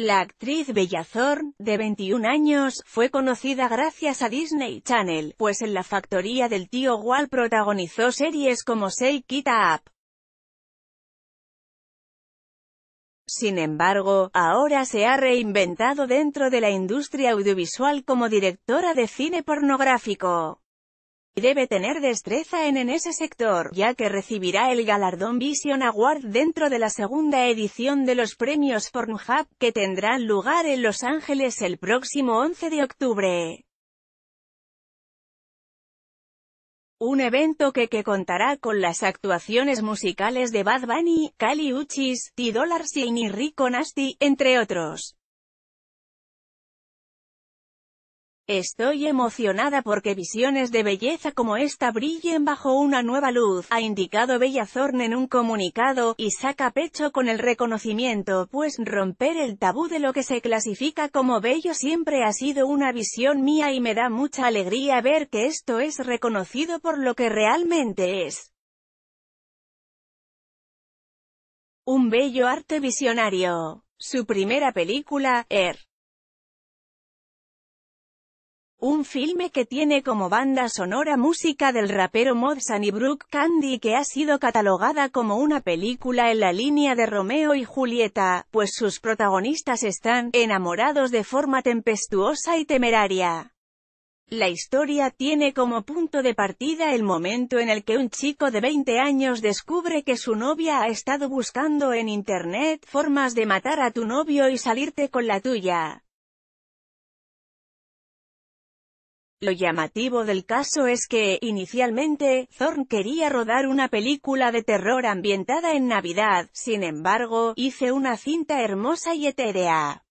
La actriz Bella Thorne, de 21 años, fue conocida gracias a Disney Channel, pues en la factoría del tío Wal protagonizó series como Sei Kita Up. Sin embargo, ahora se ha reinventado dentro de la industria audiovisual como directora de cine pornográfico y debe tener destreza en, en ese sector, ya que recibirá el galardón Vision Award dentro de la segunda edición de los premios Pornhub, que tendrán lugar en Los Ángeles el próximo 11 de octubre. Un evento que, contará con las actuaciones musicales de Bad Bunny, Kali Uchis, T-Dollars y Rico Nasty, entre otros. Estoy emocionada porque visiones de belleza como esta brillen bajo una nueva luz, ha indicado Bella Zorn en un comunicado, y saca pecho con el reconocimiento, pues romper el tabú de lo que se clasifica como bello siempre ha sido una visión mía y me da mucha alegría ver que esto es reconocido por lo que realmente es. Un bello arte visionario. Su primera película, Er. Un filme que tiene como banda sonora música del rapero Mod y Brooke Candy que ha sido catalogada como una película en la línea de Romeo y Julieta, pues sus protagonistas están enamorados de forma tempestuosa y temeraria. La historia tiene como punto de partida el momento en el que un chico de 20 años descubre que su novia ha estado buscando en internet formas de matar a tu novio y salirte con la tuya. Lo llamativo del caso es que, inicialmente, Thorne quería rodar una película de terror ambientada en Navidad, sin embargo, hice una cinta hermosa y etérea.